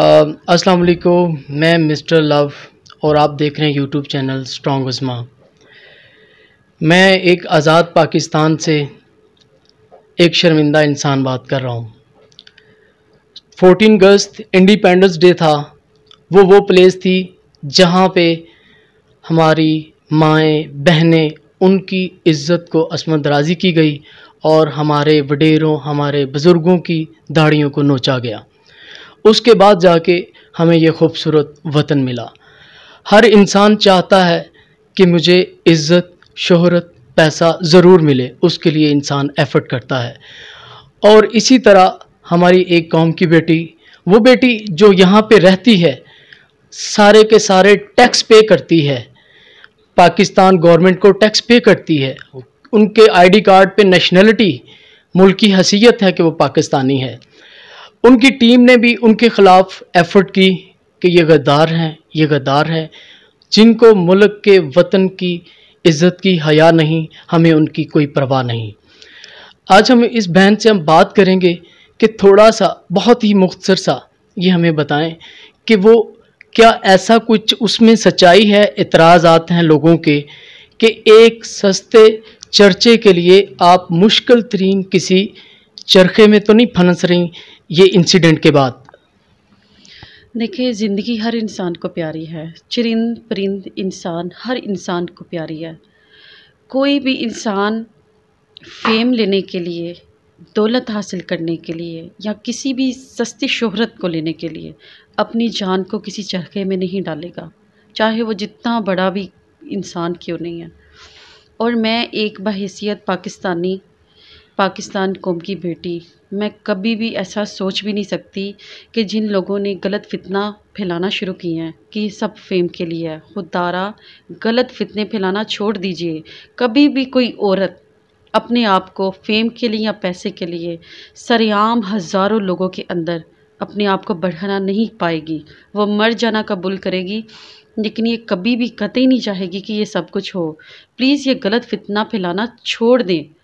अस्सलाम वालेकुम मैं मिस्टर लव और आप देख रहे हैं यूट्यूब चैनल स्ट्रॉन्ग उस्मा मैं एक आज़ाद पाकिस्तान से एक शर्मिंदा इंसान बात कर रहा हूँ 14 अगस्त इंडिपेंडेंस डे था वो वो प्लेस थी जहाँ पे हमारी माएँ बहनें उनकी इज़्ज़त को असमत दराजी की गई और हमारे वडेरों हमारे बुज़ुर्गों की दाढ़ियों को नोचा गया उसके बाद जाके हमें ये खूबसूरत वतन मिला हर इंसान चाहता है कि मुझे इज़्ज़त शहरत पैसा ज़रूर मिले उसके लिए इंसान एफ़र्ट करता है और इसी तरह हमारी एक कौम की बेटी वो बेटी जो यहाँ पे रहती है सारे के सारे टैक्स पे करती है पाकिस्तान गवर्नमेंट को टैक्स पे करती है उनके आईडी कार्ड पे नेशनलिटी मुल्क की हसीयत है कि वो पाकिस्तानी है उनकी टीम ने भी उनके खिलाफ एफर्ट की कि ये गद्दार हैं ये गद्दार हैं जिनको मुल्क के वतन की इज़्ज़त की हया नहीं हमें उनकी कोई परवाह नहीं आज हम इस बहन से हम बात करेंगे कि थोड़ा सा बहुत ही मुख्तर सा ये हमें बताएं कि वो क्या ऐसा कुछ उसमें सच्चाई है इतराज़ आते हैं लोगों के कि एक सस्ते चर्चे के लिए आप मुश्किल तरीन किसी चरखे में तो नहीं फंस रही ये इंसिडेंट के बाद देखिए ज़िंदगी हर इंसान को प्यारी है चरिंद परिंद इंसान हर इंसान को प्यारी है कोई भी इंसान फेम लेने के लिए दौलत हासिल करने के लिए या किसी भी सस्ती शोहरत को लेने के लिए अपनी जान को किसी चरखे में नहीं डालेगा चाहे वो जितना बड़ा भी इंसान क्यों नहीं है और मैं एक बहसीत पाकिस्तानी पाकिस्तान कौम की बेटी मैं कभी भी ऐसा सोच भी नहीं सकती कि जिन लोगों ने गलत फितना फैलाना शुरू किए हैं कि सब फेम के लिए है खुदारा गलत फितने फैलाना छोड़ दीजिए कभी भी कोई औरत अपने आप को फेम के लिए या पैसे के लिए सरेआम हज़ारों लोगों के अंदर अपने आप को बढ़ाना नहीं पाएगी वो मर जाना कबूल करेगी लेकिन ये कभी भी कतई नहीं चाहेगी कि ये सब कुछ हो प्लीज़ ये गलत फितना फैलाना छोड़ दें